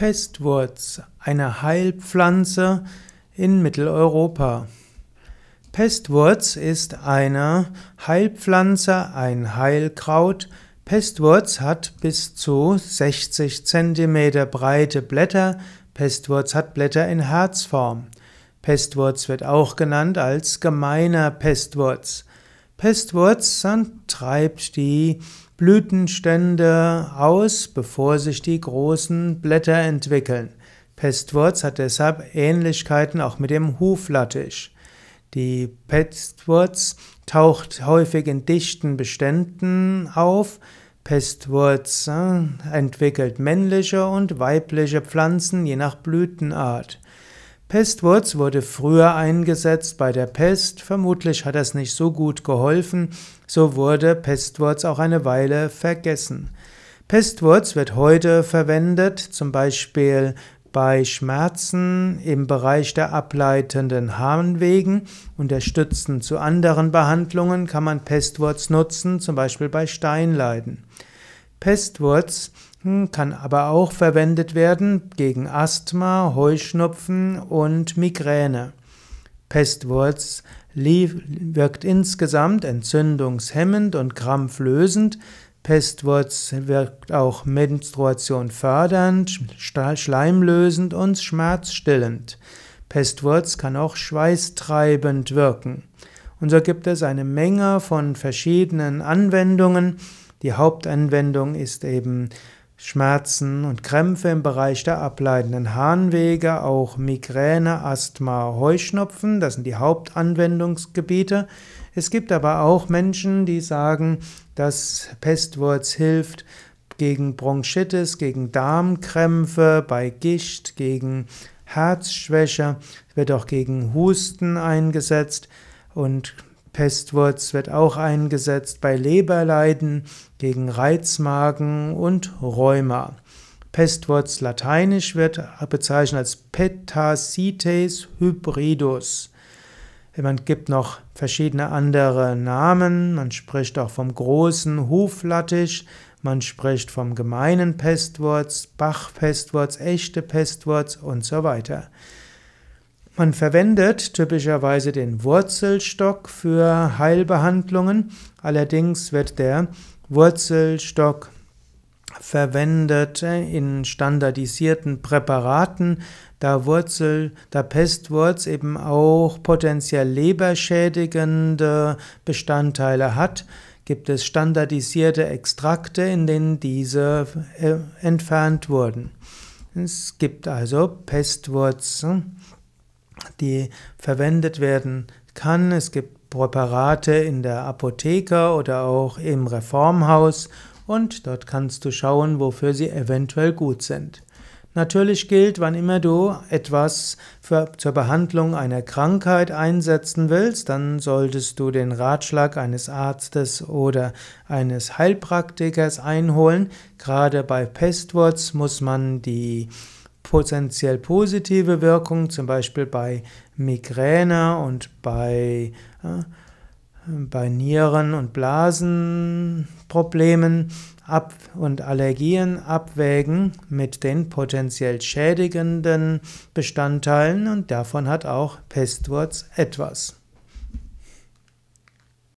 Pestwurz, eine Heilpflanze in Mitteleuropa. Pestwurz ist eine Heilpflanze, ein Heilkraut. Pestwurz hat bis zu 60 cm breite Blätter. Pestwurz hat Blätter in Herzform. Pestwurz wird auch genannt als gemeiner Pestwurz. Pestwurz treibt die Blütenstände aus, bevor sich die großen Blätter entwickeln. Pestwurz hat deshalb Ähnlichkeiten auch mit dem Huflattich. Die Pestwurz taucht häufig in dichten Beständen auf. Pestwurz äh, entwickelt männliche und weibliche Pflanzen je nach Blütenart. Pestwurz wurde früher eingesetzt bei der Pest, vermutlich hat das nicht so gut geholfen, so wurde Pestwurz auch eine Weile vergessen. Pestwurz wird heute verwendet, zum Beispiel bei Schmerzen im Bereich der ableitenden Harnwegen, unterstützend zu anderen Behandlungen kann man Pestwurz nutzen, zum Beispiel bei Steinleiden. Pestwurz kann aber auch verwendet werden gegen Asthma, Heuschnupfen und Migräne. Pestwurz wirkt insgesamt entzündungshemmend und krampflösend. Pestwurz wirkt auch Menstruation fördernd, schleimlösend und schmerzstillend. Pestwurz kann auch schweißtreibend wirken. Und so gibt es eine Menge von verschiedenen Anwendungen. Die Hauptanwendung ist eben Schmerzen und Krämpfe im Bereich der ableitenden Harnwege, auch Migräne, Asthma, Heuschnupfen, das sind die Hauptanwendungsgebiete. Es gibt aber auch Menschen, die sagen, dass Pestwurz hilft gegen Bronchitis, gegen Darmkrämpfe, bei Gicht, gegen Herzschwäche, wird auch gegen Husten eingesetzt und Pestwurz wird auch eingesetzt bei Leberleiden, gegen Reizmagen und Rheuma. Pestwurz lateinisch wird bezeichnet als Petacites hybridus. Man gibt noch verschiedene andere Namen. Man spricht auch vom großen Huflattich, man spricht vom gemeinen Pestwurz, Bachpestwurz, echte Pestwurz und so weiter. Man verwendet typischerweise den Wurzelstock für Heilbehandlungen, allerdings wird der Wurzelstock verwendet in standardisierten Präparaten, da Wurzel, da Pestwurz eben auch potenziell leberschädigende Bestandteile hat, gibt es standardisierte Extrakte, in denen diese äh, entfernt wurden. Es gibt also Pestwurz die verwendet werden kann. Es gibt Präparate in der Apotheke oder auch im Reformhaus und dort kannst du schauen, wofür sie eventuell gut sind. Natürlich gilt, wann immer du etwas für, zur Behandlung einer Krankheit einsetzen willst, dann solltest du den Ratschlag eines Arztes oder eines Heilpraktikers einholen. Gerade bei Pestwurz muss man die potenziell positive Wirkung, zum Beispiel bei Migräne und bei, äh, bei Nieren- und Blasenproblemen ab und Allergien abwägen mit den potenziell schädigenden Bestandteilen und davon hat auch Pestwurz etwas.